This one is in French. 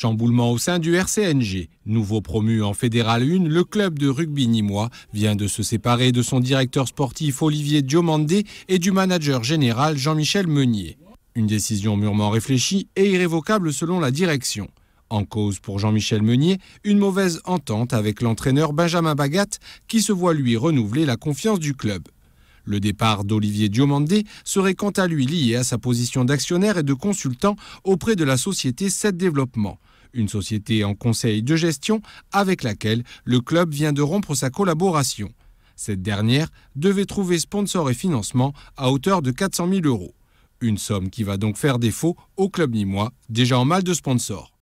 Chamboulement au sein du RCNG. Nouveau promu en Fédéral 1, le club de rugby nîmois vient de se séparer de son directeur sportif Olivier Diomandé et du manager général Jean-Michel Meunier. Une décision mûrement réfléchie et irrévocable selon la direction. En cause pour Jean-Michel Meunier, une mauvaise entente avec l'entraîneur Benjamin Bagat qui se voit lui renouveler la confiance du club. Le départ d'Olivier Diomandé serait quant à lui lié à sa position d'actionnaire et de consultant auprès de la société 7 Développement une société en conseil de gestion avec laquelle le club vient de rompre sa collaboration. Cette dernière devait trouver sponsor et financement à hauteur de 400 000 euros. Une somme qui va donc faire défaut au club nîmois, déjà en mal de sponsors.